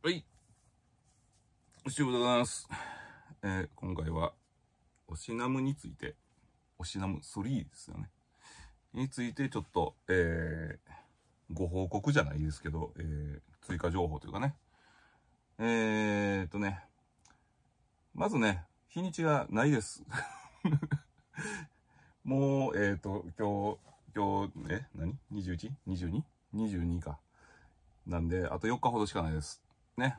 はい。お仕事でございます。えー、今回は、おしなむについて、おしなむ3ですよね。についてちょっと、えー、ご報告じゃないですけど、えー、追加情報というかね。えー、っとね、まずね、日にちがないです。もう、えー、と、今日、今日、え、何 ?21?22?22 22か。なんで、あと4日ほどしかないです。ね。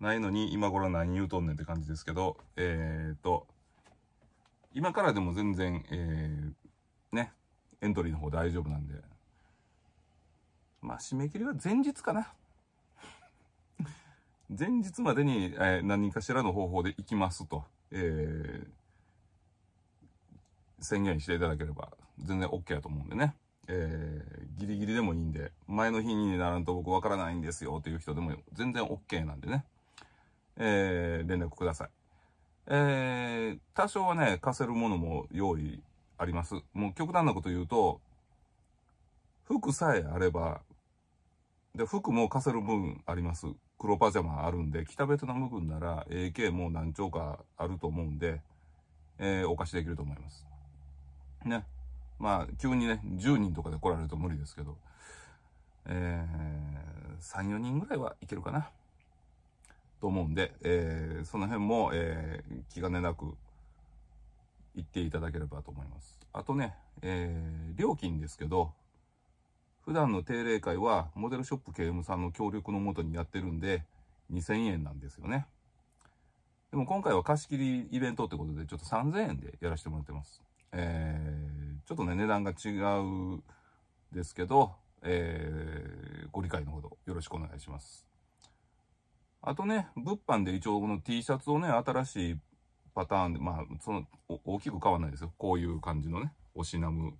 ないのに、今頃何言うとんねんって感じですけど、えー、っと、今からでも全然、えー、ね、エントリーの方大丈夫なんで、まあ、締め切りは前日かな。前日までに、えー、何かしらの方法で行きますと、えー、宣言していただければ全然 OK やと思うんでね。えー、ギリギリでもいいんで、前の日にならんと僕わからないんですよという人でも全然 OK なんでね、えー、連絡ください。えー、多少はね、貸せるものも用意あります。もう極端なこと言うと、服さえあれば、で、服も貸せる分あります。黒パジャマあるんで、北ベトナム軍なら AK も何丁かあると思うんで、えー、お貸しできると思います。ね。まあ、急にね、10人とかで来られると無理ですけど、えー、3、4人ぐらいはいけるかな。と思うんで、えー、その辺も、えー、気兼ねなく行っていただければと思います。あとね、えー、料金ですけど、普段の定例会はモデルショップ KM さんの協力のもとにやってるんで、2000円なんですよね。でも今回は貸し切りイベントってことで、ちょっと3000円でやらせてもらってます。えーちょっとね、値段が違うですけど、えー、ご理解のほどよろしくお願いします。あとね、物販で一応この T シャツをね、新しいパターンで、まあ、その、大きく変わらないですよ。こういう感じのね、おしなむ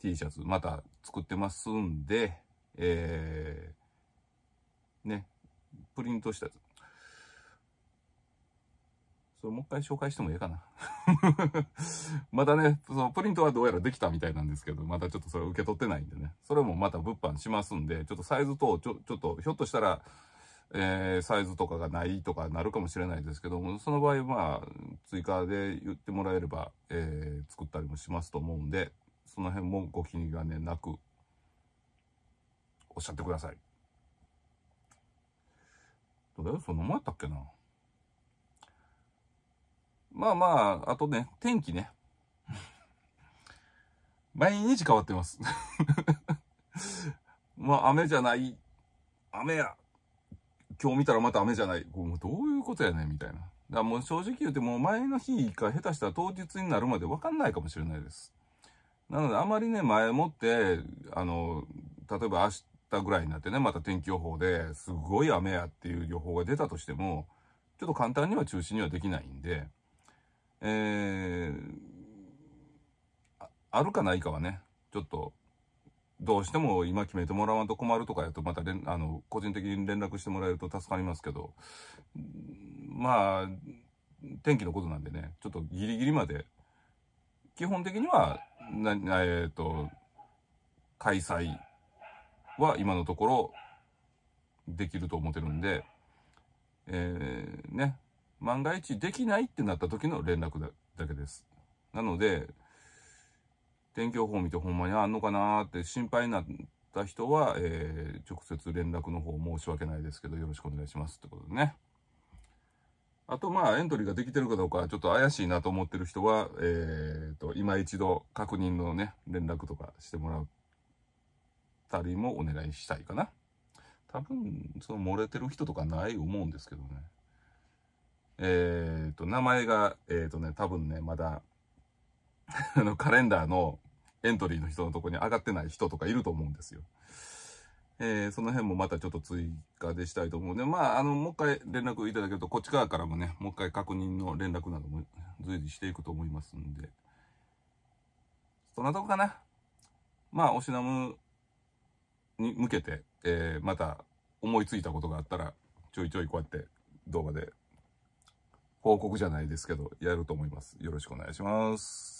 T シャツ、また作ってますんで、えー、ね、プリントしたそれもう一回紹介してもええかな またね、そのプリントはどうやらできたみたいなんですけど、またちょっとそれ受け取ってないんでね。それもまた物販しますんで、ちょっとサイズと、ちょ、ちょっと、ひょっとしたら、えー、サイズとかがないとかなるかもしれないですけども、その場合、まあ、追加で言ってもらえれば、えー、作ったりもしますと思うんで、その辺もご気にがねなく、おっしゃってください。どうだよそんなもんやったっけなまあまあ、あとね、天気ね。毎日変わってますまあ、雨じゃない。雨や。今日見たらまた雨じゃない。こうもうどういうことやねんみたいな。だからもう正直言うてもう前の日か下手したら当日になるまで分かんないかもしれないです。なのであまりね、前もって、あの、例えば明日ぐらいになってね、また天気予報ですごい雨やっていう予報が出たとしても、ちょっと簡単には中止にはできないんで、えー、あるかないかはね、ちょっと、どうしても今決めてもらわんと困るとかやと、またあの、個人的に連絡してもらえると助かりますけど、まあ、天気のことなんでね、ちょっとギリギリまで、基本的には、な、えっ、ー、と、開催は今のところできると思ってるんで、えー、ね、万が一できないってなった時の連絡だけです。なので、天気予報見てほんまにあんのかなって心配になった人は、えー、直接連絡の方申し訳ないですけど、よろしくお願いしますってことでね。あと、まあ、エントリーができてるかどうか、ちょっと怪しいなと思ってる人は、えー、と、今一度確認のね、連絡とかしてもらったりもお願いしたいかな。多分、その漏れてる人とかない思うんですけどね。えっ、ー、と、名前が、えっ、ー、とね、多分ね、まだ あの、カレンダーのエントリーの人のとこに上がってない人とかいると思うんですよ。えー、その辺もまたちょっと追加でしたいと思うので、まあ、あの、もう一回連絡いただけると、こっち側からもね、もう一回確認の連絡なども随時していくと思いますんで。そんなとこかな。まあ、お品に向けて、えー、また思いついたことがあったら、ちょいちょいこうやって動画で報告じゃないですけど、やると思います。よろしくお願いします。